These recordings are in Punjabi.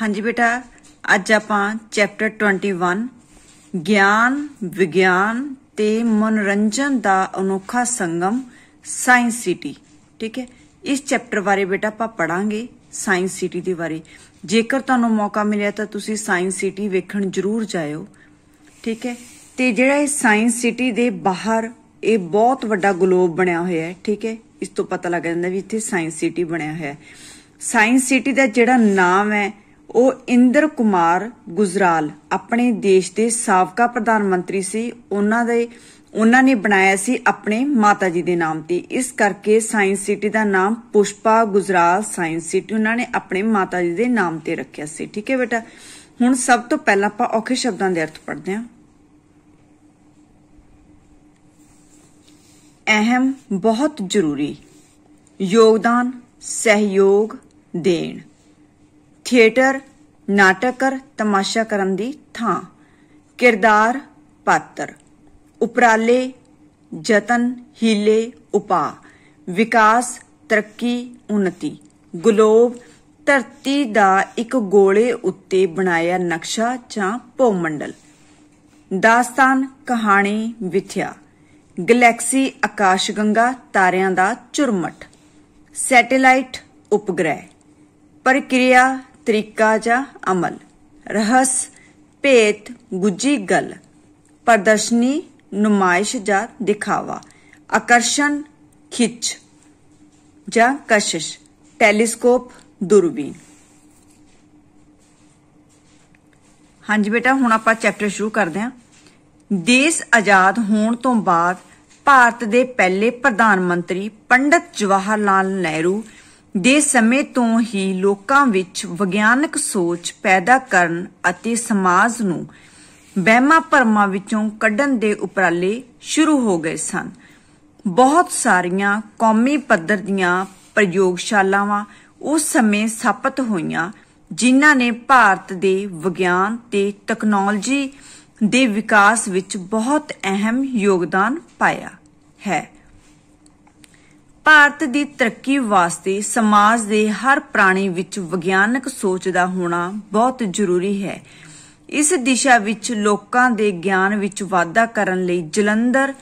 ਹਾਂਜੀ ਬੇਟਾ ਅੱਜ ਆਪਾਂ ਚੈਪਟਰ 21 ਗਿਆਨ ਵਿਗਿਆਨ ਤੇ ਮਨੋਰੰਜਨ ਦਾ ਅਨੋਖਾ ਸੰਗਮ ਸਾਇੰਸ ਸਿਟੀ ਠੀਕ ਹੈ ਇਸ ਚੈਪਟਰ ਬਾਰੇ ਬੇਟਾ ਆਪਾਂ ਪੜਾਂਗੇ ਸਾਇੰਸ ਸਿਟੀ ਦੇ ਬਾਰੇ ਜੇਕਰ ਤੁਹਾਨੂੰ ਮੌਕਾ ਮਿਲਿਆ ਤਾਂ ਤੁਸੀਂ ਸਾਇੰਸ ਸਿਟੀ ਵੇਖਣ ਜ਼ਰੂਰ ਜਾਇਓ ਠੀਕ ਹੈ ਤੇ ਜਿਹੜਾ ਇਹ ਸਾਇੰਸ ਸਿਟੀ ਦੇ ਬਾਹਰ ਇਹ ਬਹੁਤ ਵੱਡਾ ਗਲੋਬ ਬਣਿਆ ਹੋਇਆ ਹੈ ਠੀਕ ਹੈ ਇਸ ਤੋਂ ਪਤਾ ਲੱਗ ਜਾਂਦਾ ਵੀ ਇੱਥੇ ਸਾਇੰਸ ਸਿਟੀ ਬਣਿਆ ਹੋਇਆ ਹੈ ਸਾਇੰਸ ਸਿਟੀ ਦਾ ਜਿਹੜਾ ਨਾਮ ਹੈ ਉਹ ਇੰਦਰ ਕੁਮਾਰ ਗੁਜਰਾਲ ਆਪਣੇ ਦੇਸ਼ ਦੇ ਸਾਬਕਾ ਪ੍ਰਧਾਨ ਮੰਤਰੀ ਸੀ ਉਹਨਾਂ ਦੇ ਉਹਨਾਂ ਨੇ ਬਣਾਇਆ ਸੀ ਆਪਣੇ ਮਾਤਾ ਜੀ ਦੇ ਨਾਮ ਤੇ ਇਸ ਕਰਕੇ ਸਾਇੰਸ ਸਿਟੀ ਦਾ ਨਾਮ ਪੁਸ਼ਪਾ ਗੁਜਰਾਲ ਸਾਇੰਸ ਸਿਟੀ ਉਹਨਾਂ ਨੇ ਆਪਣੇ ਮਾਤਾ ਜੀ ਦੇ ਨਾਮ ਤੇ ਰੱਖਿਆ ਸੀ ਠੀਕ ਹੈ ਬੇਟਾ ਹੁਣ ਸਭ ਤੋਂ ਪਹਿਲਾਂ ਆਪਾਂ ਔਖੇ ਸ਼ਬਦਾਂ ਦੇ ਅਰਥ ਪੜ੍ਹਦੇ ਹਾਂ ਅਹਿਮ ਬਹੁਤ ਜ਼ਰੂਰੀ ਯੋਗਦਾਨ ਸਹਿਯੋਗ ਦੇਣ ਥੀਏਟਰ ਨਾਟਕਰ ਤਮਾਸ਼ਾ ਕਰਨ ਦੀ ਥਾਂ ਕਿਰਦਾਰ ਪਾਤਰ ਉਪਰਾਲੇ ਯਤਨ ਹੀਲੇ ਉਪਾ ਵਿਕਾਸ ਤਰੱਕੀ ਉਨਤੀ ਗਲੋਬ ਧਰਤੀ ਦਾ ਇੱਕ ਗੋਲੇ ਉੱਤੇ ਬਣਾਇਆ ਨਕਸ਼ਾ ਜਾਂ ਭੂਮੰਡਲ ਦਾਸਤਾਨ ਕਹਾਣੀ ਵਿਥਿਆ ਗੈਲੈਕਸੀ ਆਕਾਸ਼ ਗੰਗਾ ਤਾਰਿਆਂ ਦਾ ਚੁਰਮਟ ਸੈਟੇਲਾਈਟ ਉਪਗ੍ਰਹਿ ਪ੍ਰਕਿਰਿਆ ਤਰੀਕਾ ਜਾਂ ਅਮਲ ਰਹੱਸ ਪੇਤ ਗੁੱਜੀ ਗੱਲ ਪ੍ਰਦਰਸ਼ਨੀ ਨੁਮਾਇਸ਼ ਜਾਂ ਦਿਖਾਵਾ ਆਕਰਸ਼ਣ ਖਿੱਚ ਜਾਂ ਕਸ਼ਿਸ਼ ਟੈਲੀਸਕੋਪ ਦੂਰਬੀਨ ਹਾਂਜੀ ਬੇਟਾ ਹੁਣ ਆਪਾਂ ਚੈਪਟਰ ਸ਼ੁਰੂ ਕਰਦੇ ਹਾਂ ਦੇਸ਼ ਆਜ਼ਾਦ ਹੋਣ ਤੋਂ ਬਾਅਦ ਭਾਰਤ ਦੇ ਪਹਿਲੇ ਪ੍ਰਧਾਨ ਮੰਤਰੀ ਪੰਡਤ ਜਵਾਹਰ ਲਾਲ ਨਹਿਰੂ ਦੇ ਸਮੇਂ ਤੋਂ ਹੀ ਲੋਕਾਂ ਵਿੱਚ ਵਿਗਿਆਨਕ ਸੋਚ ਪੈਦਾ ਕਰਨ ਅਤੇ ਸਮਾਜ ਨੂੰ ਬਹਿਮਾ ਪਰਮਾ ਵਿੱਚੋਂ ਕੱਢਣ ਦੇ ਉਪਰਾਲੇ ਸ਼ੁਰੂ ਹੋ ਗਏ ਸਨ ਬਹੁਤ ਸਾਰੀਆਂ ਕੌਮੀ ਪੱਧਰ ਦੀਆਂ ਪ੍ਰਯੋਗਸ਼ਾਲਾਵਾਂ ਉਸ ਸਮੇਂ ਸਥਾਪਿਤ ਹੋਈਆਂ ਜਿਨ੍ਹਾਂ ਨੇ ਭਾਰਤ ਦੇ ਵਿਗਿਆਨ ਤੇ ਟੈਕਨੋਲੋਜੀ ਦੇ ਵਿਕਾਸ ਵਿੱਚ ਬਹੁਤ ਅਹਿਮ ਯੋਗਦਾਨ ਪਾਇਆ ਹੈ ਭਾਰਤ ਦੀ ਤਰੱਕੀ ਵਾਸਤੇ ਸਮਾਜ ਦੇ ਹਰ ਪ੍ਰਾਣੀ ਵਿੱਚ ਵਿਗਿਆਨਕ ਸੋਚ ਦਾ ਹੋਣਾ ਬਹੁਤ ਜ਼ਰੂਰੀ ਹੈ ਇਸ ਦਿਸ਼ਾ ਵਿੱਚ ਲੋਕਾਂ ਦੇ ਗਿਆਨ ਵਿੱਚ ਵਾਧਾ ਕਰਨ ਲਈ ਜਲੰਧਰ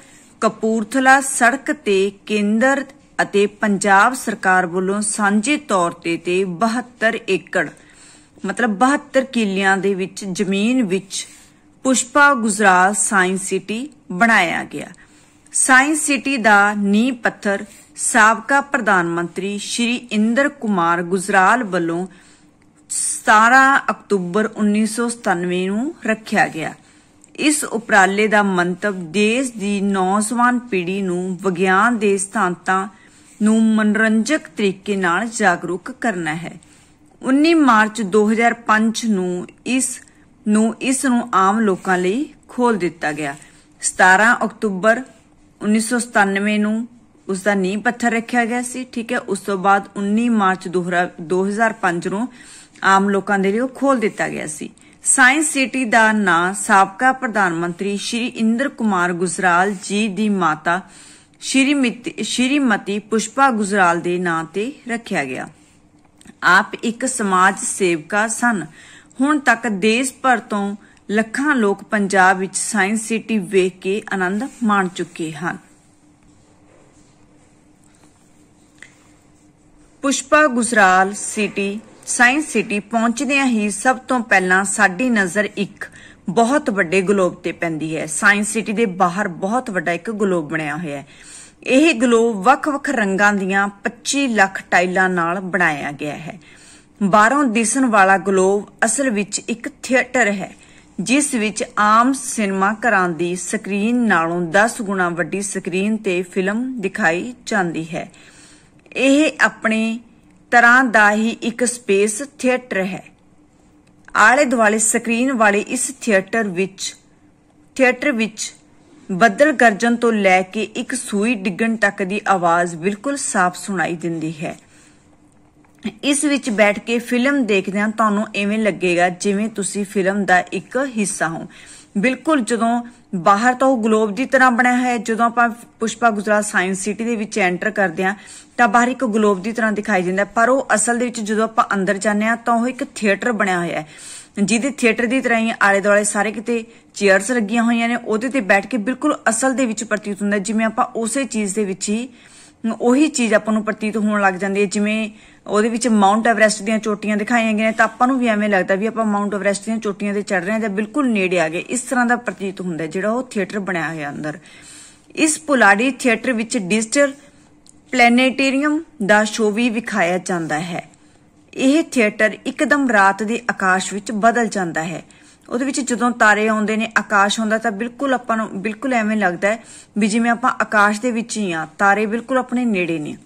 ਕਪੂਰਥਲਾ ਸੜਕ ਤੇ ਕੇਂਦਰ ਅਤੇ ਪੰਜਾਬ ਸਰਕਾਰ ਵੱਲੋਂ ਸਾਂਝੇ ਤੌਰ ਤੇ ਤੇ 72 ਏਕੜ ਮਤਲਬ 72 ਕਿੱਲਿਆਂ ਦੇ ਵਿੱਚ ਜ਼ਮੀਨ ਵਿੱਚ ਪੁਸ਼ਪਾ ਗੁਜਰਾਲ ਸਾਇੰਸ ਸਿਟੀ ਬਣਾਇਆ ਗਿਆ ਸਾਇੰਸ ਸਿਟੀ ਦਾ ਨੀਂਹ ਪੱਥਰ ਸਾਬਕਾ ਪ੍ਰਧਾਨ ਮੰਤਰੀ ਸ਼੍ਰੀ ਇੰਦਰ ਕੁਮਾਰ ਗੁਜਰਾਲ ਵੱਲੋਂ 17 ਅਕਤੂਬਰ 1997 ਨੂੰ ਰੱਖਿਆ ਗਿਆ ਇਸ ਉਪਰਾਲੇ ਦਾ ਮੰਤਵ ਦੇਸ਼ ਦੀ ਨੌਜਵਾਨ ਪੀੜ੍ਹੀ ਨੂੰ ਵਿਗਿਆਨ ਦੇ ਸਿਧਾਂਤਾਂ ਨੂੰ ਮਨੋਰੰਜਕ ਤਰੀਕੇ ਨਾਲ ਜਾਗਰੂਕ ਕਰਨਾ ਹੈ 19 ਮਾਰਚ 2005 ਨੂੰ ਇਸ ਨੂੰ ਇਸ ਨੂੰ ਆਮ ਲੋਕਾਂ ਲਈ ਖੋਲ ਦਿੱਤਾ ਗਿਆ 17 ਅਕਤੂਬਰ 1997 ਨੂੰ ਉਸ ਦਾ ਨੀਂਹ ਪੱਥਰ ਰੱਖਿਆ ਗਿਆ ਸੀ ਠੀਕ ਹੈ ਉਸ ਤੋਂ ਬਾਅਦ 19 ਮਾਰਚ 2005 ਨੂੰ ਆਮ ਲੋਕਾਂ ਦੇ ਲਈ ਉਹ ਖੋਲ ਦਿੱਤਾ ਗਿਆ ਸੀ ਸਾਇੰਸ ਸਿਟੀ ਦਾ ਨਾਂ ਸਾਬਕਾ ਪ੍ਰਧਾਨ ਮੰਤਰੀ ਸ਼੍ਰੀ ਇੰਦਰ ਕੁਮਾਰ ਗੁਜਰਾਲ ਜੀ ਦੀ ਮਾਤਾ ਸ਼੍ਰੀਮਤੀ ਪੁਸ਼ਪਾ ਗੁਜਰਾਲ ਦੇ ਨਾਂ ਤੇ ਰੱਖਿਆ ਗਿਆ ਆਪ ਇੱਕ ਸਮਾਜ ਸੇਵਕਾ ਸਨ ਹੁਣ ਤੱਕ ਦੇਸ਼ ਭਰ ਤੋਂ ਲੱਖਾਂ ਲੋਕ ਪੰਜਾਬ ਵਿੱਚ ਸਾਇੰਸ ਸਿਟੀ ਵੇਖ ਕੇ ਆਨੰਦ ਮਾਣ ਚੁੱਕੇ ਹਨ Pushpa Gujral city Science City ਪਹੁੰਚਦਿਆਂ ਹੀ ਸਭ ਤੋਂ ਪਹਿਲਾਂ ਸਾਡੀ ਨਜ਼ਰ ਇੱਕ ਬਹੁਤ ਵੱਡੇ ਗਲੋਬ ਤੇ ਪੈਂਦੀ ਹੈ ਸਾਇੰਸ ਸਿਟੀ ਦੇ ਬਾਹਰ ਬਹੁਤ ਵੱਡਾ ਇੱਕ ਗਲੋਬ ਬਣਿਆ ਹੋਇਆ ਹੈ ਇਹ ਗਲੋਬ ਵੱਖ-ਵੱਖ ਰੰਗਾਂ ਦੀਆਂ 25 ਲੱਖ ਟਾਈਲਾਂ ਨਾਲ ਬਣਾਇਆ ਗਿਆ ਹੈ ਬਾਹਰੋਂ ਦਿਸਣ ਵਾਲਾ ਗਲੋਬ ਅਸਲ ਵਿੱਚ ਇੱਕ ਥੀਏਟਰ ਹੈ ਜਿਸ ਵਿੱਚ ਆਮ ਸਿਨੇਮਾ ਘਰਾਂ ਦੀ ਸਕਰੀਨ ਨਾਲੋਂ 10 ਗੁਣਾ ਵੱਡੀ ਸਕਰੀਨ ਤੇ ਫਿਲਮ ਦਿਖਾਈ ਜਾਂਦੀ ਹੈ ਇਹ ਆਪਣੇ ਤਰ੍ਹਾਂ ਦਾ ਹੀ ਇੱਕ ਸਪੇਸ ਥੀਏਟਰ ਹੈ ਆਲੇ ਦੁਆਲੇ ਸਕਰੀਨ ਵਾਲੇ ਇਸ ਥੀਏਟਰ ਵਿੱਚ ਥੀਏਟਰ ਵਿੱਚ ਬੱਦਲ ਗਰਜਣ ਤੋਂ ਲੈ ਕੇ ਇੱਕ ਸੂਈ ਡਿੱਗਣ ਤੱਕ ਦੀ ਆਵਾਜ਼ ਬਿਲਕੁਲ ਸਾਫ਼ ਸੁਣਾਈ ਦਿੰਦੀ ਹੈ ਇਸ ਵਿੱਚ ਬੈਠ ਕੇ ਫਿਲਮ ਦੇਖਦਿਆਂ ਤੁਹਾਨੂੰ ਐਵੇਂ ਲੱਗੇਗਾ ਜਿਵੇਂ ਤੁਸੀਂ ਫਿਲਮ ਦਾ ਇੱਕ ਹਿੱਸਾ ਹੋ ਬਿਲਕੁਲ ਜਦੋਂ ਬਾਹਰ ਤਾਂ ਉਹ ਗਲੋਬ ਦੀ ਤਰ੍ਹਾਂ ਬਣਿਆ ਹੈ ਜਦੋਂ ਆਪਾਂ ਪੁਸ਼ਪਾ ਗੁਜਰਾਤ ਸਾਇੰਸ ਸਿਟੀ ਦੇ ਵਿੱਚ ਐਂਟਰ ਕਰਦੇ ਆ ਤਾਂ ਬਾਹਰ ਇੱਕ ਗਲੋਬ ਦੀ ਤਰ੍ਹਾਂ ਦਿਖਾਈ ਦਿੰਦਾ ਪਰ ਉਹ ਅਸਲ ਦੇ ਵਿੱਚ ਜਦੋਂ ਆਪਾਂ ਅੰਦਰ ਜਾਂਦੇ ਆ ਤਾਂ ਉਹ ਇੱਕ ਥੀਏਟਰ ਬਣਿਆ ਹੋਇਆ ਹੈ ਜਿਹਦੇ ਥੀਏਟਰ ਦੀ ਤਰ੍ਹਾਂ ਹੀ ਆਲੇ ਦੁਆਲੇ ਸਾਰੇ ਕਿਤੇ ਚੇਅਰਸ ਲੱਗੀਆਂ ਹੋਈਆਂ ਨੇ ਉਹਦੇ ਤੇ ਬੈਠ ਕੇ ਬਿਲਕੁਲ ਅਸਲ ਦੇ ਵਿੱਚ ਪ੍ਰਤੀਤ ਹੁੰਦਾ ਜਿਵੇਂ ਆਪਾਂ ਉਸੇ ਚੀਜ਼ ਦੇ ਵਿੱਚ ਹੀ ਉਹੀ ਚੀਜ਼ ਆਪਾਂ ਨੂੰ ਪ੍ਰਤੀਤ ਹੋਣ ਲੱਗ ਜਾਂਦੀ ਹੈ ਜਿਵੇਂ ਉਹਦੇ ਵਿੱਚ ਮਾਉਂਟ ਐਵਰੈਸਟ ਦੀਆਂ ਚੋਟੀਆਂ ਦਿਖਾਈਆਂ ਗਈਆਂ ਤਾਂ ਆਪਾਂ ਨੂੰ ਵੀ ਐਵੇਂ ਲੱਗਦਾ ਵੀ ਆਪਾਂ ਮਾਉਂਟ ਐਵਰੈਸਟ ਦੀਆਂ ਚੋਟੀਆਂ ਤੇ ਚੜ ਰਹੇ ਹਾਂ ਜਾਂ ਬਿਲਕੁਲ ਨੇੜੇ ਆ ਗਏ ਇਸ ਤਰ੍ਹਾਂ ਦਾ ਪ੍ਰਤੀਤ ਹੁੰਦਾ ਜਿਹੜਾ ਉਹ ਥੀਏਟਰ ਬਣਿਆ ਹੋਇਆ ਅੰਦਰ ਇਸ ਪੁਲਾੜੀ ਥੀਏਟਰ ਵਿੱਚ ਡਿਜੀਟਲ ਪਲੈਨੇਟੇਰੀਅਮ ਦਾ ਸ਼ੋਅ ਵੀ ਵਿਖਾਇਆ ਜਾਂਦਾ ਹੈ ਇਹ ਥੀਏਟਰ ਇੱਕਦਮ ਰਾਤ ਦੇ ਆਕਾਸ਼ ਵਿੱਚ ਬਦਲ ਜਾਂਦਾ ਹੈ ਉਹਦੇ ਵਿੱਚ ਜਦੋਂ ਤਾਰੇ ਆਉਂਦੇ ਨੇ ਆਕਾਸ਼ ਹੁੰਦਾ ਤਾਂ ਬਿਲਕੁਲ ਆਪਾਂ ਨੂੰ ਬਿਲਕੁਲ ਐਵੇਂ ਲੱਗਦਾ ਹੈ ਵੀ ਜਿਵੇਂ ਆਪਾਂ ਆਕਾਸ਼ ਦੇ ਵਿੱਚ ਹੀ ਆ ਤਾਰੇ ਬਿਲਕੁਲ ਆਪਣੇ ਨੇੜੇ ਨੇ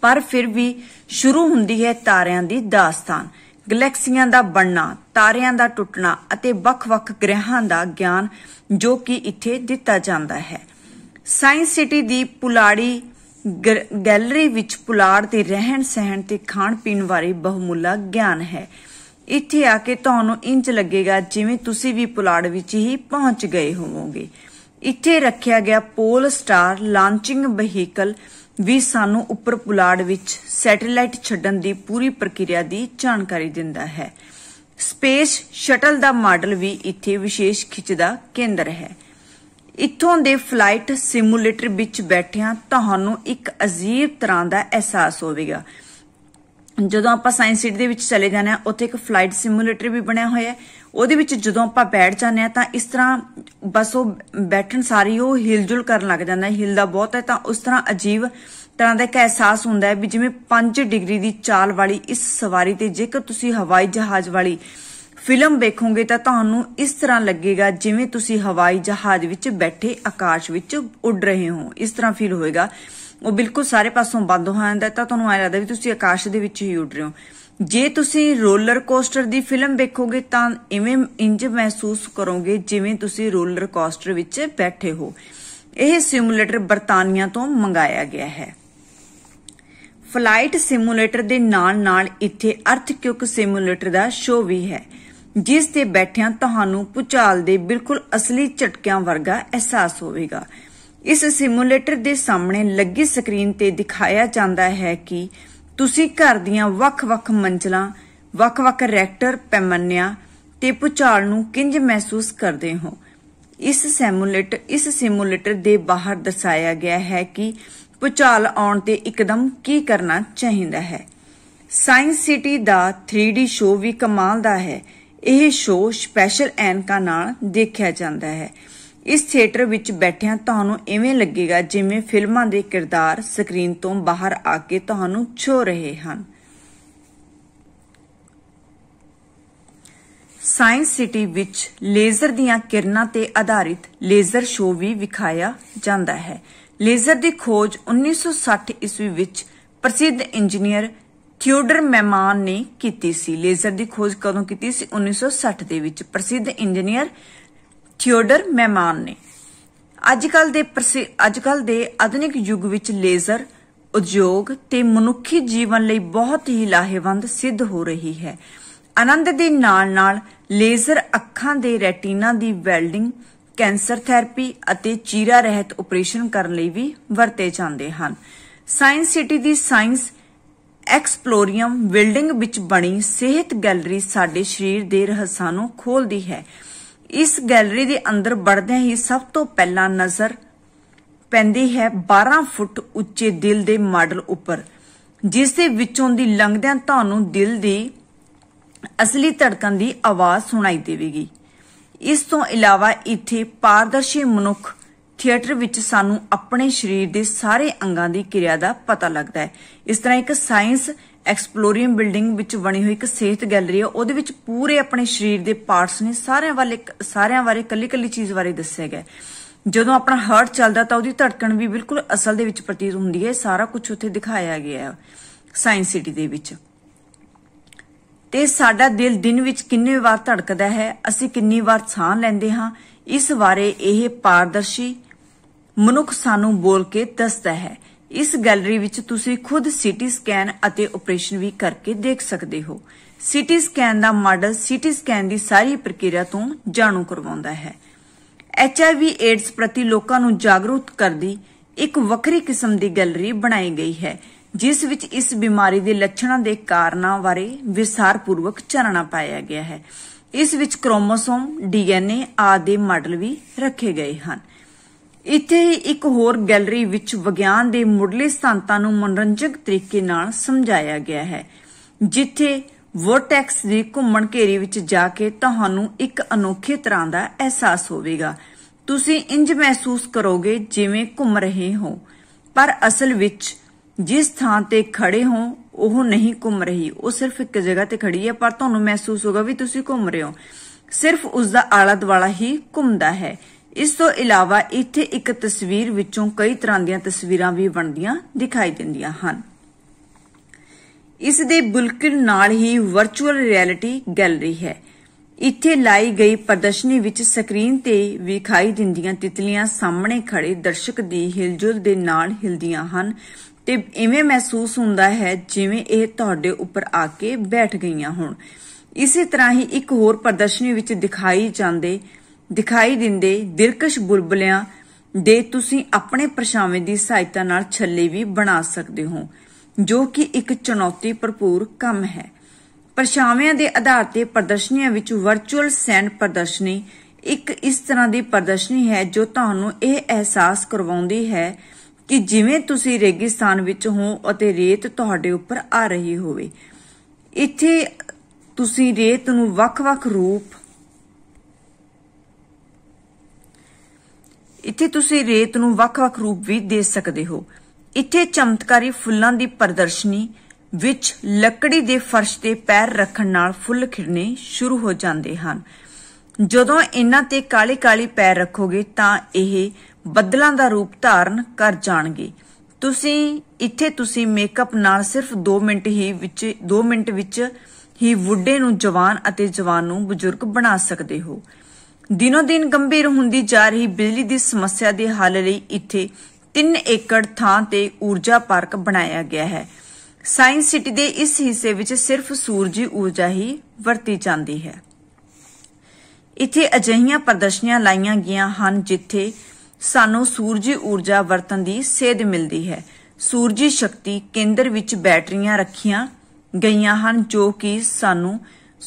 ਪਰ ਫਿਰ ਵੀ ਸ਼ੁਰੂ ਹੁੰਦੀ ਹੈ ਤਾਰਿਆਂ ਦੀ ਦਾਸਤਾਨ ਗੈਲੈਕਸੀਆਂ ਦਾ ਬਣਨਾ ਤਾਰਿਆਂ ਦਾ ਟੁੱਟਣਾ ਅਤੇ ਵੱਖ-ਵੱਖ ਗ੍ਰਹਿਾਂ ਦਾ ਗਿਆਨ ਜੋ ਕਿ ਇੱਥੇ ਦਿੱਤਾ ਜਾਂਦਾ ਹੈ ਸਾਇੰਸ ਸਿਟੀ ਦੀ ਪੁਲਾੜੀ ਗੈਲਰੀ ਵਿੱਚ ਪੁਲਾੜ ਦੇ ਰਹਿਣ ਸਹਿਣ ਤੇ ਖਾਣ ਪੀਣ ਬਾਰੇ ਬਹੁਮੁੱਲਾ ਗਿਆਨ ਹੈ ਇੱਥੇ ਆ ਕੇ ਤੁਹਾਨੂੰ ਇੰਜ ਲੱਗੇਗਾ ਜਿਵੇਂ ਤੁਸੀਂ ਵੀ ਪੁਲਾੜ ਵਿੱਚ ਹੀ ਪਹੁੰਚ ਗਏ ਹੋਵੋਗੇ ਇੱਥੇ ਰੱਖਿਆ ਗਿਆ ਪੋਲ ਸਟਾਰ ਲਾਂਚਿੰਗ ਵਹੀਕਲ ਵੀ ਸਾਨੂੰ ਉੱਪਰ ਪੁਲਾੜ ਵਿੱਚ ਸੈਟੇਲਾਈਟ ਛੱਡਣ ਦੀ ਪੂਰੀ ਪ੍ਰਕਿਰਿਆ ਦੀ ਜਾਣਕਾਰੀ ਦਿੰਦਾ ਹੈ ਸਪੇਸ ਸ਼ਟਲ ਦਾ ਮਾਡਲ ਵੀ ਇੱਥੇ ਵਿਸ਼ੇਸ਼ ਖਿੱਚ ਦਾ ਕੇਂਦਰ ਹੈ ਇੱਥੋਂ ਦੇ ਫਲਾਈਟ ਸਿਮੂਲੇਟਰ ਵਿੱਚ ਬੈਠਿਆਂ ਤੁਹਾਨੂੰ ਇੱਕ ਅਜੀਬ ਤਰ੍ਹਾਂ ਦਾ ਅਹਿਸਾਸ ਹੋਵੇਗਾ ਜਦੋਂ ਆਪਾਂ ਸਾਇੰਸ ਸਿਟੀ ਦੇ ਵਿੱਚ ਚਲੇ ਜਾਣਾ ਉੱਥੇ ਇੱਕ ਫਲਾਈਟ ਸਿਮੂਲੇਟਰ ਵੀ ਬਣਿਆ ਹੋਇਆ ਹੈ ਉਹਦੇ ਵਿੱਚ ਜਦੋਂ ਆਪਾਂ ਬੈਠ ਜਾਂਦੇ ਆ ਤਾਂ ਇਸ ਤਰ੍ਹਾਂ ਬਸ ਉਹ ਬੈਠਣ ਸਾਰੀ ਉਹ ਹਿਲਜੁਲ ਕਰਨ ਲੱਗ ਜਾਂਦਾ ਹੈ ਹਿਲਦਾ ਬਹੁਤ ਹੈ ਤਾਂ ਉਸ ਤਰ੍ਹਾਂ ਅਜੀਬ ਤਰ੍ਹਾਂ ਦਾ ਇੱਕ ਅਹਿਸਾਸ ਹੁੰਦਾ ਹੈ ਵੀ ਜਿਵੇਂ 5 ਡਿਗਰੀ ਦੀ ਚਾਲ ਵਾਲੀ ਇਸ ਸਵਾਰੀ ਤੇ ਜੇਕਰ ਤੁਸੀਂ ਹਵਾਈ ਜਹਾਜ਼ ਵਾਲੀ ਫਿਲਮ ਵੇਖੋਗੇ ਤਾਂ ਤੁਹਾਨੂੰ ਇਸ ਤਰ੍ਹਾਂ ਲੱਗੇਗਾ ਜਿਵੇਂ ਤੁਸੀਂ ਹਵਾਈ ਜਹਾਜ਼ ਵਿੱਚ ਬੈਠੇ ਆਕਾਸ਼ ਵਿੱਚ ਉੱਡ ਰਹੇ ਹੋ ਇਸ ਤਰ੍ਹਾਂ ਫੀਲ ਹੋਏਗਾ ਉਹ ਬਿਲਕੁਲ ਸਾਰੇ ਪਾਸੋਂ ਬੰਦ ਹੋ ਜਾਂਦਾ ਤਾਂ ਤੁਹਾਨੂੰ ਐ ਲੱਗਦਾ ਵੀ ਤੁਸੀਂ ਆਕਾਸ਼ ਦੇ ਵਿੱਚ ਹੀ ਉੱਡ ਰਹੇ ਹੋ ਜੇ ਤੁਸੀਂ ਰੋਲਰ ਕੋਸਟਰ ਦੀ ਫਿਲਮ ਵੇਖੋਗੇ ਤਾਂ ਇਵੇਂ ਇੰਜ ਮਹਿਸੂਸ ਕਰੋਗੇ ਜਿਵੇਂ ਤੁਸੀਂ ਰੋਲਰ ਕੋਸਟਰ ਵਿੱਚ ਬੈਠੇ ਹੋ ਇਹ ਸਿਮੂਲੇਟਰ ਬਰਤਾਨੀਆ ਤੋਂ ਮੰਗਾਇਆ ਗਿਆ ਹੈ ਫਲਾਈਟ ਸਿਮੂਲੇਟਰ ਦੇ ਨਾਲ-ਨਾਲ ਇੱਥੇ ਅਰਥਕਿਊਕ ਸਿਮੂਲੇਟਰ ਦਾ ਸ਼ੋਅ ਵੀ ਹੈ ਜਿਸ ਤੇ ਬੈਠਿਆਂ ਤੁਹਾਨੂੰ ਪੁਚਾਲ ਦੇ ਬਿਲਕੁਲ ਅਸਲੀ ਝਟਕਿਆਂ ਵਰਗਾ ਅਹਿਸਾਸ ਹੋਵੇਗਾ ਇਸ ਸਿਮੂਲੇਟਰ ਦੇ ਸਾਹਮਣੇ ਲੱਗੀ ਸਕਰੀਨ ਤੇ ਦਿਖਾਇਆ ਜਾਂਦਾ ਹੈ ਕਿ ਤੁਸੀਂ ਘਰ ਦੀਆਂ ਵੱਖ-ਵੱਖ ਮੰਜ਼ਲਾਂ ਵੱਖ-ਵੱਖ ਰੈਕਟਰ ਪੈਮੰਨਿਆ ਤੇ ਪੁਚਾਲ ਨੂੰ ਕਿੰਜ ਮਹਿਸੂਸ ਕਰਦੇ ਹੋ ਇਸ ਸਿਮੂਲੇਟਰ ਇਸ ਸਿਮੂਲੇਟਰ ਦੇ ਬਾਹਰ ਦਰਸਾਇਆ ਗਿਆ ਹੈ ਕਿ ਪੁਚਾਲ ਆਉਣ ਤੇ ਇੱਕਦਮ ਕੀ ਕਰਨਾ ਚਾਹੀਦਾ ਹੈ ਸਾਇੰਸ ਸਿਟੀ ਦਾ 3D ਸ਼ੋਅ ਵੀ ਕਮਾਲ ਦਾ ਹੈ ਇਹ ਸ਼ੋਅ ਸਪੈਸ਼ਲ ਐਨਕਾ ਨਾਲ ਦੇਖਿਆ ਜਾਂਦਾ ਹੈ ਇਸ ਥੀਏਟਰ ਵਿੱਚ ਬੈਠਿਆਂ ਤੁਹਾਨੂੰ ਇਵੇਂ ਲੱਗੇਗਾ ਜਿਵੇਂ ਫਿਲਮਾਂ ਦੇ ਕਿਰਦਾਰ ਸਕਰੀਨ ਤੋਂ ਬਾਹਰ ਆ ਕੇ ਤੁਹਾਨੂੰ ਛੋ ਰਹੇ ਹਨ ਸਾਇੰਸ ਸਿਟੀ ਵਿੱਚ ਲੇਜ਼ਰ ਦੀਆਂ ਕਿਰਨਾਂ ਤੇ ਆਧਾਰਿਤ ਲੇਜ਼ਰ ਸ਼ੋਅ ਵੀ ਵਿਖਾਇਆ ਜਾਂਦਾ ਹੈ ਲੇਜ਼ਰ ਦੀ ਖੋਜ 1960 ਈਸਵੀ ਵਿੱਚ ਪ੍ਰਸਿੱਧ ਇੰਜੀਨੀਅਰ ਥਿਓਡਰ ਮੈਮਾਨ ਨੇ ਕੀਤੀ ਸੀ ਲੇਜ਼ਰ ਦੀ ਖੋਜ ਕਦੋਂ ਕੀਤੀ ਸੀ 1960 ਦੇ ਵਿੱਚ ਪ੍ਰਸਿੱਧ ਇੰਜੀਨੀਅਰ ਥਿਓਡਰ ਮੈਮਾਨ ਨੇ ਅੱਜਕੱਲ ਦੇ ਅੱਜਕੱਲ ਦੇ ਆਧੁਨਿਕ ਯੁੱਗ ਵਿੱਚ ਲੇਜ਼ਰ ਉਦਯੋਗ ਤੇ ਮਨੁੱਖੀ ਜੀਵਨ ਲਈ ਬਹੁਤ ਹੀ ਲਾਹੇਵੰਦ ਸਿੱਧ ਹੋ ਰਹੀ ਹੈ ਆਨੰਦ ਦੇ ਨਾਲ-ਨਾਲ ਲੇਜ਼ਰ ਅੱਖਾਂ ਦੇ ਰੈਟੀਨਾ ਦੀ ਵੈਲਡਿੰਗ ਕੈਂਸਰ ਥੈਰੇਪੀ ਅਤੇ ਚੀਰਾ ਰਹਿਤ ਆਪਰੇਸ਼ਨ ਕਰਨ ਲਈ ਵੀ ਵਰਤੇ ਜਾਂਦੇ ਹਨ ਸਾਇੰਸ ਸਿਟੀ ਦੀ ਸਾਇੰਸ ਐਕਸਪਲੋਰੀਅਮ ਬਿਲਡਿੰਗ ਵਿੱਚ ਬਣੀ ਸਿਹਤ ਗੈਲਰੀ ਸਾਡੇ ਸਰੀਰ ਦੇ ਰਹੱਸਾਂ ਨੂੰ ਖੋਲਦੀ ਹੈ ਇਸ ਗੈਲਰੀ ਦੇ ਅੰਦਰ ਵੜਦਿਆਂ ਹੀ ਸਭ ਤੋਂ ਪਹਿਲਾਂ ਨਜ਼ਰ ਪੈਂਦੀ ਹੈ 12 ਫੁੱਟ ਉੱਚੇ ਦਿਲ ਦੇ ਮਾਡਲ ਉੱਪਰ ਜਿਸ ਦੇ ਵਿੱਚੋਂ ਦੀ ਲੰਘਦਿਆਂ ਤੁਹਾਨੂੰ ਦਿਲ ਦੀ ਅਸਲੀ ਧੜਕਣ ਦੀ ਆਵਾਜ਼ ਸੁਣਾਈ ਦੇਵੇਗੀ ਇਸ ਤੋਂ ਇਲਾਵਾ ਇੱਥੇ ਪਾਰਦਰਸ਼ੀ ਮਨੁੱਖ ਥੀਏਟਰ ਵਿੱਚ ਸਾਨੂੰ ਆਪਣੇ ਸਰੀਰ ਦੇ ਸਾਰੇ ਅੰਗਾਂ ਦੀ ਕਿਰਿਆ ਦਾ ਪਤਾ ਲੱਗਦਾ ਹੈ ਇਸ ਤਰ੍ਹਾਂ ਇੱਕ ਸਾਇੰਸ ਐਕਸਪਲੋਰੀਅਮ ਬਿਲਡਿੰਗ ਵਿੱਚ ਬਣੀ ਹੋਈ ਇੱਕ ਸਿਹਤ ਗੈਲਰੀ ਹੈ ਉਹਦੇ ਵਿੱਚ ਪੂਰੇ ਆਪਣੇ ਸਰੀਰ ਦੇ ਪਾਰਟਸ ਨੇ ਸਾਰਿਆਂ ਵਾਲੇ ਸਾਰਿਆਂ ਬਾਰੇ ਕੱਲੀ-ਕੱਲੀ ਚੀਜ਼ ਬਾਰੇ ਦੱਸਿਆ ਗਿਆ ਜਦੋਂ ਆਪਣਾ ਹਰਟ ਚੱਲਦਾ ਤਾਂ ਉਹਦੀ ਧੜਕਣ ਵੀ ਬਿਲਕੁਲ ਅਸਲ ਦੇ ਵਿੱਚ ਪ੍ਰਤੀਤ ਹੁੰਦੀ ਹੈ ਸਾਰਾ ਕੁਝ ਉੱਥੇ ਦਿਖਾਇਆ ਗਿਆ ਹੈ ਸਾਇੰਸ ਸਿਟੀ ਦੇ ਵਿੱਚ ਤੇ ਸਾਡਾ ਦਿਲ ਦਿਨ ਵਿੱਚ ਕਿੰਨੇ ਵਾਰ ਧੜਕਦਾ ਹੈ ਅਸੀਂ ਕਿੰਨੀ ਵਾਰ ਸਾਹ ਲੈਂਦੇ ਹਾਂ ਇਸ ਬਾਰੇ ਇਹ ਪਾਰਦਰਸ਼ੀ ਮਨੁੱਖ ਸਾਨੂੰ ਬੋਲ ਕੇ ਦੱਸਦਾ ਹੈ ਇਸ ਗੈਲਰੀ ਵਿੱਚ ਤੁਸੀਂ ਖੁਦ ਸੀਟੀ ਸਕੈਨ ਅਤੇ ਆਪਰੇਸ਼ਨ ਵੀ ਕਰਕੇ ਦੇਖ ਸਕਦੇ ਹੋ ਸੀਟੀ ਸਕੈਨ ਦਾ ਮਾਡਲ ਸੀਟੀ ਸਕੈਨ ਦੀ ਸਾਰੀ ਪ੍ਰਕਿਰਿਆ ਤੋਂ ਜਾਣੂ ਕਰਵਾਉਂਦਾ ਹੈ ਐਚਆਈਵੀ ਏਡਸ ਪ੍ਰਤੀ ਲੋਕਾਂ ਨੂੰ ਜਾਗਰੂਕ ਕਰਦੀ ਇੱਕ ਵੱਖਰੀ ਕਿਸਮ ਦੀ ਗੈਲਰੀ ਬਣਾਈ ਗਈ ਹੈ ਜਿਸ ਵਿੱਚ ਇਸ ਬਿਮਾਰੀ ਦੇ ਲੱਛਣਾਂ ਦੇ ਕਾਰਨਾਂ ਬਾਰੇ ਵਿਸਾਰਪੂਰਵਕ ਚਾਨਣਾ ਪਾਇਆ ਗਿਆ ਹੈ ਇਸ ਵਿੱਚ ਕ੍ਰੋਮੋਸੋਮ ਡੀਐਨਏ ਆਦਿ ਮਾਡਲ ਵੀ ਰੱਖੇ ਗਏ ਹਨ ਇੱਥੇ ਇੱਕ ਹੋਰ ਗੈਲਰੀ ਵਿੱਚ ਵਿਗਿਆਨ ਦੇ ਮੁੱਢਲੇ ਸਿਧਾਂਤਾਂ ਨੂੰ ਮਨੋਰੰਜਕ ਤਰੀਕੇ ਨਾਲ ਸਮਝਾਇਆ ਗਿਆ ਹੈ ਜਿੱਥੇ ਵਰਟੈਕਸ ਦੀ ਘੁੰਮਣ ਘੇਰੀ ਵਿੱਚ ਜਾ ਕੇ ਤੁਹਾਨੂੰ ਇੱਕ ਅਨੋਖੇ ਤਰ੍ਹਾਂ ਦਾ ਅਹਿਸਾਸ ਹੋਵੇਗਾ ਤੁਸੀਂ ਇੰਜ ਮਹਿਸੂਸ ਕਰੋਗੇ ਜਿਵੇਂ ਘੁੰਮ ਰਹੇ ਹੋ ਪਰ ਅਸਲ ਵਿੱਚ ਜਿਸ ਥਾਂ ਤੇ ਖੜੇ ਹੋ ਉਹ ਨਹੀਂ ਘੁੰਮ ਰਹੀ ਉਹ ਸਿਰਫ ਇੱਕ ਜਗ੍ਹਾ ਤੇ ਖੜੀ ਹੈ ਪਰ ਤੁਹਾਨੂੰ ਮਹਿਸੂਸ ਹੋਗਾ ਵੀ ਤੁਸੀਂ ਘੁੰਮ ਰਹੇ ਹੋ ਸਿਰਫ ਉਸ ਦਾ ਆਲਾ ਦੁਆਲਾ ਹੀ ਘੁੰਮਦਾ ਹੈ ਇਸ ਤੋਂ ਇਲਾਵਾ ਇੱਥੇ ਇੱਕ ਤਸਵੀਰ ਵਿੱਚੋਂ ਕਈ ਤਰ੍ਹਾਂ ਦੀਆਂ ਤਸਵੀਰਾਂ ਵੀ ਬਣਦੀਆਂ ਦਿਖਾਈ ਦਿੰਦੀਆਂ ਹਨ ਇਸ ਦੇ ਬੁਲਕਿਨ ਨਾਲ ਹੀ ਵਰਚੁਅਲ ਰਿਐਲਿਟੀ ਗੈਲਰੀ ਹੈ ਇੱਥੇ ਲਾਈ ਗਈ ਪ੍ਰਦਰਸ਼ਨੀ ਵਿੱਚ ਸਕਰੀਨ ਤੇ ਵਿਖਾਈ ਦਿੰਦੀਆਂ ਤਿਤਲੀਆਂ ਸਾਹਮਣੇ ਖੜੇ ਦਰਸ਼ਕ ਦੀ ਹਿਲਜੁਲ ਦੇ ਨਾਲ ਹਿਲਦੀਆਂ ਹਨ ਤੇ ਇਵੇਂ ਮਹਿਸੂਸ ਹੁੰਦਾ ਹੈ ਜਿਵੇਂ ਇਹ ਤੁਹਾਡੇ ਉੱਪਰ ਆ ਕੇ ਬੈਠ ਗਈਆਂ ਹੋਣ ਇਸੇ ਤਰ੍ਹਾਂ ਹੀ ਇੱਕ ਹੋਰ ਪ੍ਰਦਰਸ਼ਨੀ ਵਿੱਚ ਦਿਖਾਈ ਜਾਂਦੇ ਦਿਖਾਈ ਦਿੰਦੇ ਦਿਰਕਸ਼ ਬੁਲਬਲਿਆਂ ਦੇ ਤੁਸੀਂ ਆਪਣੇ ਪਰਛਾਵੇਂ ਦੀ ਸਹਾਇਤਾ ਨਾਲ ਛੱਲੇ ਵੀ ਬਣਾ ਸਕਦੇ ਹੋ ਜੋ ਕਿ ਇੱਕ ਚੁਣੌਤੀ ਭਰਪੂਰ ਕੰਮ ਹੈ ਪਰਛਾਵਿਆਂ ਦੇ ਆਧਾਰ ਤੇ ਪ੍ਰਦਰਸ਼ਨੀਆਂ ਵਿੱਚ ਵਰਚੁਅਲ ਸੈਂਡ ਪ੍ਰਦਰਸ਼ਨੀ ਇੱਕ ਇਸ ਤਰ੍ਹਾਂ ਦੀ ਪ੍ਰਦਰਸ਼ਨੀ ਹੈ ਜੋ ਤੁਹਾਨੂੰ ਇਹ ਅਹਿਸਾਸ ਕਰਵਾਉਂਦੀ ਹੈ ਕਿ ਜਿਵੇਂ ਤੁਸੀਂ ਰੇਗਿਸਤਾਨ ਵਿੱਚ ਹੋ ਅਤੇ ਰੇਤ ਤੁਹਾਡੇ ਉੱਪਰ ਆ ਰਹੀ ਹੋਵੇ ਇੱਥੇ ਤੁਸੀਂ ਰੇਤ ਨੂੰ ਵੱਖ-ਵੱਖ ਰੂਪ ਇੱਥੇ ਤੁਸੀਂ ਰੇਤ ਨੂੰ ਵੱਖ-ਵੱਖ ਰੂਪ ਵੀ ਦੇ ਸਕਦੇ ਹੋ ਇੱਥੇ ਚਮਤਕਾਰੀ ਫੁੱਲਾਂ ਦੀ ਪ੍ਰਦਰਸ਼ਨੀ ਵਿੱਚ ਲੱਕੜੀ ਦੇ ਫਰਸ਼ ਤੇ ਪੈਰ ਰੱਖਣ ਨਾਲ ਫੁੱਲ ਖਿੜਨੇ ਸ਼ੁਰੂ ਹੋ ਜਾਂਦੇ ਹਨ ਜਦੋਂ ਇਹਨਾਂ ਤੇ ਕਾਲੇ-ਕਾਲੇ ਪੈਰ ਰੱਖੋਗੇ ਤਾਂ ਇਹ ਬੱਦਲਾਂ ਦਾ ਰੂਪ ਧਾਰਨ ਕਰ ਜਾਣਗੇ ਤੁਸੀਂ ਇੱਥੇ ਤੁਸੀਂ ਮੇਕਅਪ ਨਾਲ ਸਿਰਫ 2 ਮਿੰਟ ਹੀ ਵਿੱਚ 2 ਮਿੰਟ ਵਿੱਚ ਹੀ ਬੁੱਢੇ ਨੂੰ ਜਵਾਨ ਅਤੇ ਜਵਾਨ ਨੂੰ ਬਜ਼ੁਰਗ ਬਣਾ ਸਕਦੇ ਹੋ ਦਿਨੋ ਦਿਨ ਗੰਭੀਰ ਹੁੰਦੀ ਜਾ ਰਹੀ ਬਿਜਲੀ ਦੀ ਸਮੱਸਿਆ ਦੇ ਹੱਲ ਲਈ ਇੱਥੇ 3 ਏਕੜ ਥਾਂ ਤੇ ਊਰਜਾ ਪਾਰਕ ਬਣਾਇਆ ਗਿਆ ਹੈ ਸਾਇੰਸ ਸਿਟੀ ਦੇ ਇਸ ਹਿੱਸੇ ਵਿੱਚ ਸਿਰਫ ਸੂਰਜੀ ਊਰਜਾ ਹੀ ਵਰਤੀ ਜਾਂਦੀ ਹੈ ਇੱਥੇ ਅਜਿਹੀਆਂ ਪ੍ਰਦਰਸ਼ਨੀਆਂ ਲਾਈਆਂ ਗਈਆਂ ਹਨ ਜਿੱਥੇ ਸਾਨੂੰ ਸੂਰਜੀ ਊਰਜਾ ਵਰਤਣ ਦੀ ਸੇਧ ਮਿਲਦੀ ਹੈ ਸੂਰਜੀ ਸ਼ਕਤੀ ਕੇਂਦਰ ਵਿੱਚ ਬੈਟਰੀਆਂ ਰੱਖੀਆਂ ਗਈਆਂ ਹਨ ਜੋ ਕਿ ਸਾਨੂੰ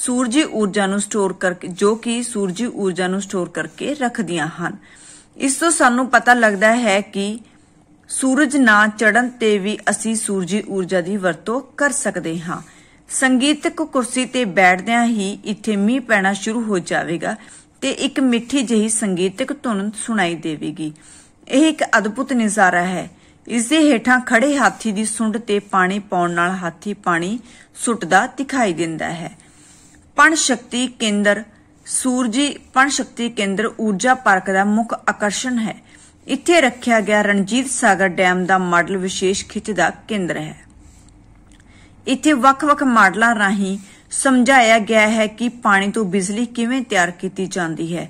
ਸੂਰਜੀ ਊਰਜਾ ਨੂੰ ਸਟੋਰ ਕਰਕੇ ਜੋ ਕਿ ਸੂਰਜੀ ਊਰਜਾ ਨੂੰ ਸਟੋਰ ਕਰਕੇ ਰੱਖਦੀਆਂ ਹਨ ਇਸ ਤੋਂ ਸਾਨੂੰ ਪਤਾ ਲੱਗਦਾ ਹੈ ਕਿ ਸੂਰਜ ਨਾ ਚੜਨ ਤੇ ਵੀ ਅਸੀਂ ਸੂਰਜੀ ਊਰਜਾ ਦੀ ਵਰਤੋਂ ਕਰ ਸਕਦੇ ਹਾਂ ਸੰਗੀਤਕ ਕੁਰਸੀ ਤੇ ਬੈਠਦਿਆਂ ਹੀ ਇੱਥੇ ਮੀਂਹ ਪੈਣਾ ਸ਼ੁਰੂ ਹੋ ਜਾਵੇਗਾ ਤੇ ਇੱਕ ਮਿੱਠੀ ਜਹੀ ਸੰਗੀਤਕ ਧੁਨ ਸੁਣਾਈ ਦੇਵੇਗੀ ਇਹ ਇੱਕ ਅਦਭੁਤ ਨਜ਼ਾਰਾ ਹੈ ਇਸ ਦੇ ਹੇਠਾਂ ਖੜੇ ਹਾਥੀ ਦੀ ਸੁੰਡ ਤੇ ਪਾਣੀ ਪਾਉਣ ਨਾਲ ਹਾਥੀ ਪਾਣੀ ਸੁੱਟਦਾ ਦਿਖਾਈ ਦਿੰਦਾ ਹੈ ਪਣ ਸ਼ਕਤੀ ਕੇਂਦਰ ਸੂਰਜੀ ਪਣ ਸ਼ਕਤੀ ਕੇਂਦਰ ਊਰਜਾ ਪਾਰਕ ਦਾ ਮੁੱਖ ਆਕਰਸ਼ਣ ਹੈ ਇੱਥੇ ਰੱਖਿਆ ਗਿਆ ਰਣਜੀਤ ਸਾਗਰ ਡੈਮ ਦਾ ਮਾਡਲ ਵਿਸ਼ੇਸ਼ ਖਿੱਚ ਦਾ ਕੇਂਦਰ ਹੈ ਇੱਥੇ ਵੱਖ-ਵੱਖ ਮਾਡਲਾਂ ਰਾਹੀਂ ਸਮਝਾਇਆ ਗਿਆ ਹੈ ਕਿ ਪਾਣੀ ਤੋਂ ਬਿਜਲੀ ਕਿਵੇਂ ਤਿਆਰ ਕੀਤੀ ਜਾਂਦੀ ਹੈ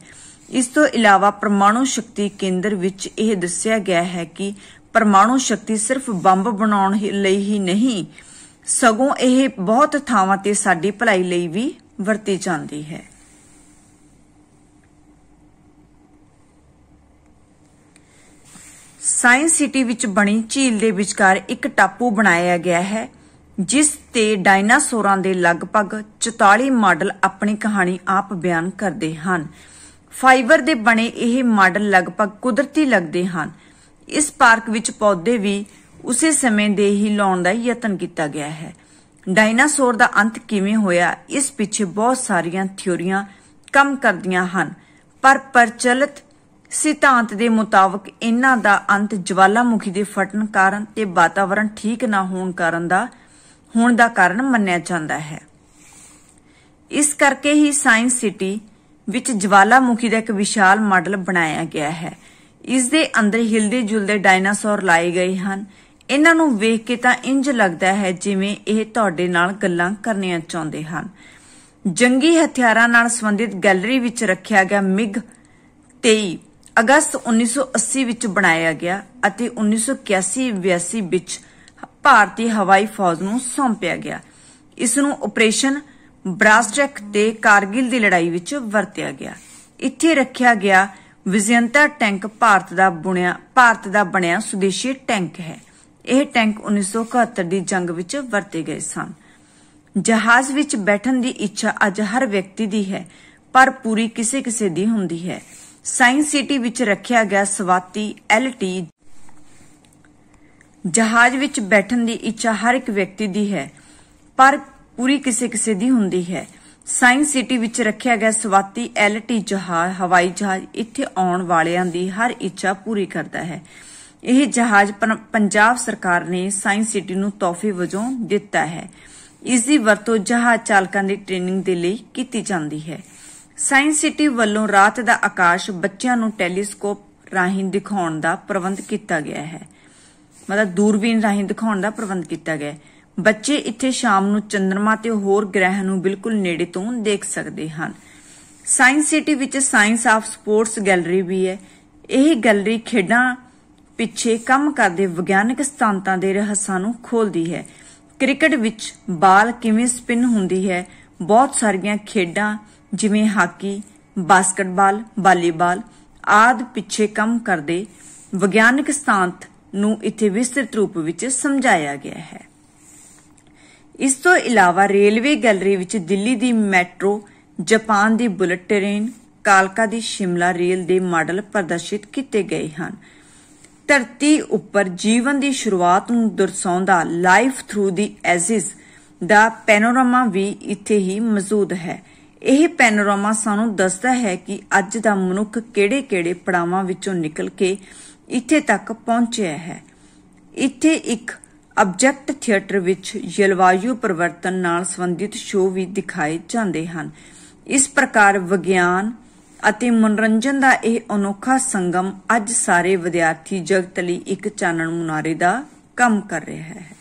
ਇਸ ਤੋਂ ਇਲਾਵਾ ਪਰਮਾਣੂ ਸ਼ਕਤੀ ਕੇਂਦਰ ਵਿੱਚ ਇਹ ਦੱਸਿਆ ਗਿਆ ਹੈ ਕਿ ਪਰਮਾਣੂ ਸ਼ਕਤੀ ਸਿਰਫ ਬੰਬ ਬਣਾਉਣ ਲਈ ਹੀ ਨਹੀਂ ਸਗੋਂ ਇਹ ਬਹੁਤ ਥਾਵਾਂ ਤੇ ਸਾਡੀ ਭਲਾਈ ਲਈ ਵੀ ਵਰਤੀ ਜਾਂਦੀ ਹੈ ਸਾਇੰਸ ਸਿਟੀ ਵਿੱਚ ਬਣੀ ਝੀਲ ਦੇ ਵਿਚਕਾਰ ਇੱਕ ਟਾਪੂ ਬਣਾਇਆ ਗਿਆ ਹੈ ਜਿਸ ਤੇ ਡਾਇਨਾਸੌਰਾਂ ਦੇ ਲਗਭਗ 44 ਮਾਡਲ ਆਪਣੀ ਕਹਾਣੀ ਆਪ ਬਿਆਨ ਕਰਦੇ ਹਨ ਫਾਈਬਰ ਦੇ ਬਣੇ ਇਹ ਮਾਡਲ ਲਗਭਗ ਕੁਦਰਤੀ ਲੱਗਦੇ ਹਨ ਇਸ ਪਾਰਕ ਵਿੱਚ ਪੌਦੇ ਵੀ ਉਸੇ ਸਮੇਂ ਦੇ ਹੀ ਲਾਉਣ ਦਾ ਯਤਨ ਕੀਤਾ ਗਿਆ ਹੈ ਡਾਇਨਾਸੌਰ ਦਾ ਅੰਤ ਕਿਵੇਂ ਹੋਇਆ ਇਸ ਪਿੱਛੇ ਬਹੁਤ ਸਾਰੀਆਂ ਥਿਉਰੀਆਂ ਕੰਮ ਕਰਦੀਆਂ ਹਨ ਪਰ ਪ੍ਰਚਲਿਤ ਸਿਧਾਂਤ ਦੇ ਮੁਤਾਬਕ ਇਹਨਾਂ ਦਾ ਅੰਤ ਜਵਾਲਾਮੁਖੀ ਦੇ ਫਟਣ ਕਾਰਨ ਤੇ ਵਾਤਾਵਰਣ ਠੀਕ ਨਾ ਹੋਣ ਕਾਰਨ ਦਾ ਹੋਣ ਦਾ ਕਾਰਨ ਮੰਨਿਆ ਜਾਂਦਾ ਹੈ ਇਸ ਕਰਕੇ ਹੀ ਸਾਇੰਸ ਸਿਟੀ ਵਿੱਚ ਜਵਾਲਾਮੁਖੀ ਦਾ ਇੱਕ ਵਿਸ਼ਾਲ ਮਾਡਲ ਬਣਾਇਆ ਗਿਆ ਹੈ ਇਸ ਦੇ ਅੰਦਰ ਹਿਲਦੇ ਜੁਲਦੇ ਡਾਇਨਾਸੌਰ ਲਾਏ ਗਏ ਹਨ ਇਹਨਾਂ ਨੂੰ ਵੇਖ ਕੇ ਤਾਂ ਇੰਜ ਲੱਗਦਾ ਹੈ ਜਿਵੇਂ ਇਹ ਤੁਹਾਡੇ ਨਾਲ ਗੱਲਾਂ ਕਰਨੀਆਂ ਚਾਹੁੰਦੇ ਹਨ ਜੰਗੀ ਹਥਿਆਰਾਂ ਨਾਲ ਸੰਬੰਧਿਤ ਗੈਲਰੀ ਵਿੱਚ ਰੱਖਿਆ ਗਿਆ ਮਿਗ 23 ਅਗਸਤ 1980 ਵਿੱਚ ਬਣਾਇਆ ਗਿਆ ਅਤੇ 1981-82 ਵਿੱਚ ਭਾਰਤੀ ਹਵਾਈ ਫੌਜ ਨੂੰ ਸੌਂਪਿਆ ਗਿਆ ਇਸ ਨੂੰ ਆਪਰੇਸ਼ਨ ਬ੍ਰਾਸਟ੍ਰੈਕ ਤੇ ਕਾਰਗਿਲ ਦੀ ਲੜਾਈ ਵਿੱਚ ਵਰਤਿਆ ਗਿਆ ਇੱਥੇ ਰੱਖਿਆ ਗਿਆ ਵਿਜਯੰਤਾ ਟੈਂਕ ਭਾਰਤ ਦਾ ਬੁਣਿਆ ਭਾਰਤ ਦਾ ਬਣਿਆ ਸੁਦੇਸ਼ੀ ਟੈਂਕ ਹੈ ਇਹ ਟੈਂਕ 1971 ਦੀ ਜੰਗ ਵਿੱਚ ਵਰਤੇ ਗਏ ਸਨ ਜਹਾਜ਼ ਵਿੱਚ ਬੈਠਣ ਦੀ ਇੱਛਾ ਅੱਜ ਹਰ ਵਿਅਕਤੀ ਦੀ ਹੈ ਪਰ ਪੂਰੀ ਕਿਸੇ ਕਿਸੇ ਦੀ ਹੁੰਦੀ ਹੈ ਸਾਇੰਸ ਸਿਟੀ ਵਿੱਚ ਰੱਖਿਆ ਗਿਆ ਸਵਾਤੀ ਐਲਟੀ ਜਹਾਜ਼ ਵਿੱਚ ਬੈਠਣ ਦੀ ਇੱਛਾ ਹਰ ਇੱਕ ਵਿਅਕਤੀ ਦੀ ਹੈ ਪਰ ਪੂਰੀ ਕਿਸੇ ਕਿਸੇ ਦੀ ਹੁੰਦੀ ਹੈ ਸਾਇੰਸ ਸਿਟੀ ਵਿੱਚ ਰੱਖਿਆ ਗਿਆ ਸਵਾਤੀ ਐਲਟੀ ਜਹਾਜ਼ ਹਵਾਈ ਜਹਾਜ਼ ਇੱਥੇ ਆਉਣ ਵਾਲਿਆਂ ਦੀ ਹਰ ਇੱਛਾ ਪੂਰੀ ਕਰਦਾ ਹੈ ਇਹ ਜਹਾਜ਼ ਪੰਜਾਬ ਸਰਕਾਰ ਨੇ ਸਾਇੰਸ ਸਿਟੀ ਨੂੰ ਤੋਹਫੇ ਵਜੋਂ ਦਿੱਤਾ ਹੈ ਇਸ ਦੀ ਵਰਤੋਂ ਜਹਾਜ਼ ਚਾਲਕਾਂ ਦੀ ਟ੍ਰੇਨਿੰਗ ਦੇ ਲਈ ਕੀਤੀ ਜਾਂਦੀ ਹੈ ਸਾਇੰਸ ਸਿਟੀ ਵੱਲੋਂ ਰਾਤ ਦਾ ਆਕਾਸ਼ ਬੱਚਿਆਂ ਨੂੰ ਟੈਲੀਸਕੋਪ ਰਾਹੀਂ ਦਿਖਾਉਣ ਦਾ ਪ੍ਰਬੰਧ ਕੀਤਾ ਗਿਆ ਹੈ ਮਤਲਬ ਦੂਰਬੀਨ ਰਾਹੀਂ ਦਿਖਾਉਣ ਦਾ ਪ੍ਰਬੰਧ ਕੀਤਾ ਗਿਆ ਹੈ ਬੱਚੇ ਇੱਥੇ ਸ਼ਾਮ ਨੂੰ ਚੰਦਰਮਾ ਤੇ ਹੋਰ ਗ੍ਰਹਿ ਨੂੰ ਬਿਲਕੁਲ ਨੇੜੇ ਤੋਂ ਦੇਖ ਸਕਦੇ ਹਨ ਸਾਇੰਸ ਸਿਟੀ ਵਿੱਚ ਸਾਇੰਸ ਆਫ ਸਪੋਰਟਸ ਗੈਲਰੀ ਵੀ ਹੈ ਇਹ ਗੈਲਰੀ ਖੇਡਾਂ ਪਿੱਛੇ ਕੰਮ ਕਰਦੇ ਵਿਗਿਆਨਕ ਸਿਧਾਂਤਾਂ ਦੇ ਰਹੱਸਾਂ ਨੂੰ ਖੋਲਦੀ ਹੈ ਕ੍ਰਿਕਟ ਵਿੱਚ ਬਾਲ ਕਿਵੇਂ ਸਪਿਨ ਹੁੰਦੀ ਹੈ ਬਹੁਤ ਸਾਰੀਆਂ ਖੇਡਾਂ ਜਿਵੇਂ ਹਾਕੀ ਬਾਸਕਟਬਾਲ ਵਾਲੀਬਾਲ ਆਦ ਪਿੱਛੇ ਕੰਮ ਕਰਦੇ ਵਿਗਿਆਨਕ ਸਿਧਾਂਤ ਨੂੰ ਇੱਥੇ ਵਿਸਤ੍ਰਿਤ ਰੂਪ ਵਿੱਚ ਸਮਝਾਇਆ ਗਿਆ ਹੈ ਇਸ ਤੋਂ ਇਲਾਵਾ ਰੇਲਵੇ ਗੈਲਰੀ ਵਿੱਚ ਦਿੱਲੀ ਦੀ ਮੈਟਰੋ ਜਾਪਾਨ ਦੀ ਬੁਲਟ ਟ੍ਰੇਨ ਕਾਲਕਾ ਦੀ ਸ਼ਿਮਲਾ ਰੇਲ ਦੇ ਮਾਡਲ ਪ੍ਰਦਰਸ਼ਿਤ ਕੀਤੇ ਗਏ ਹਨ ਧਰਤੀ ਉੱਪਰ ਜੀਵਨ ਦੀ ਸ਼ੁਰੂਆਤ ਨੂੰ ਦਰਸਾਉਂਦਾ ਲਾਈਫ ਥਰੂ ਦੀ ਐਸਿਸ ਦਾ ਪੈਨੋਰਾਮਾ ਵੀ ਇੱਥੇ ਹੀ ਮੌਜੂਦ ਹੈ ਇਹ ਪੈਨੋਰਾਮਾ ਸਾਨੂੰ ਦੱਸਦਾ ਹੈ ਕਿ ਅੱਜ ਦਾ ਮਨੁੱਖ ਕਿਹੜੇ-ਕਿਹੜੇ ਪੜਾਵਾਂ ਵਿੱਚੋਂ ਨਿਕਲ ਕੇ ਇੱਥੇ ਤੱਕ ਪਹੁੰਚਿਆ ਹੈ ਇੱਥੇ ਇੱਕ ਆਬਜੈਕਟ ਥੀਏਟਰ ਵਿੱਚ ਜਲਵਾਯੂ ਪਰਿਵਰਤਨ ਨਾਲ ਸੰਬੰਧਿਤ ਸ਼ੋਅ ਵੀ ਦਿਖਾਏ ਜਾਂਦੇ ਹਨ ਇਸ ਪ੍ਰਕਾਰ ਵਿਗਿਆਨ ਅਤੇ ਮਨੋਰੰਜਨ ਦਾ ਇਹ ਅਨੋਖਾ ਸੰਗਮ ਅੱਜ ਸਾਰੇ ਵਿਦਿਆਰਥੀ ਜਗਤ ਲਈ ਇੱਕ ਚਾਨਣ ਮੁਨਾਰੇ ਦਾ ਕੰਮ ਕਰ ਰਿਹਾ ਹੈ